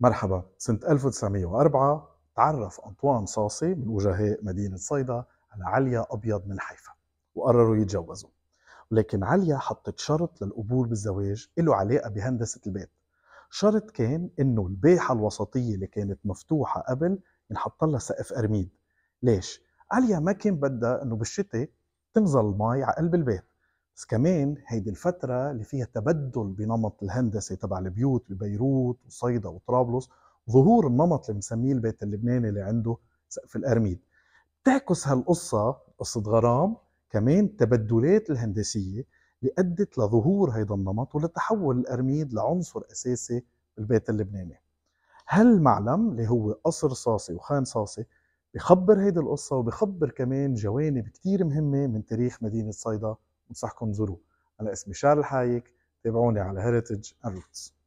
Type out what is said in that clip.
مرحبا سنة 1904 تعرف أنطوان صاصي من وجهاء مدينة صيدا على عليا أبيض من حيفا وقرروا يتجوزوا ولكن عليا حطت شرط للقبول بالزواج له علاقة بهندسة البيت شرط كان إنه الباحة الوسطية اللي كانت مفتوحة قبل ينحط لها سقف أرميد ليش؟ عليا ما كان بدها إنه بالشتاء تنزل المي على قلب البيت بس كمان هيدي الفترة اللي فيها تبدل بنمط الهندسة تبع البيوت ببيروت وصيدا وطرابلس ظهور النمط اللي بنسميه البيت اللبناني اللي عنده سقف الأرميد بتعكس هالقصة قصة غرام كمان التبدلات الهندسية اللي أدت لظهور هيدا النمط ولتحول الأرميد لعنصر أساسي بالبيت اللبناني هالمعلم اللي هو قصر صاصي وخان صاصي بخبر هيدي القصة وبخبر كمان جوانب كتير مهمة من تاريخ مدينة صيدا انصحكم تزوروه انا اسمي شارل حايك تابعوني على هيريتج الروتس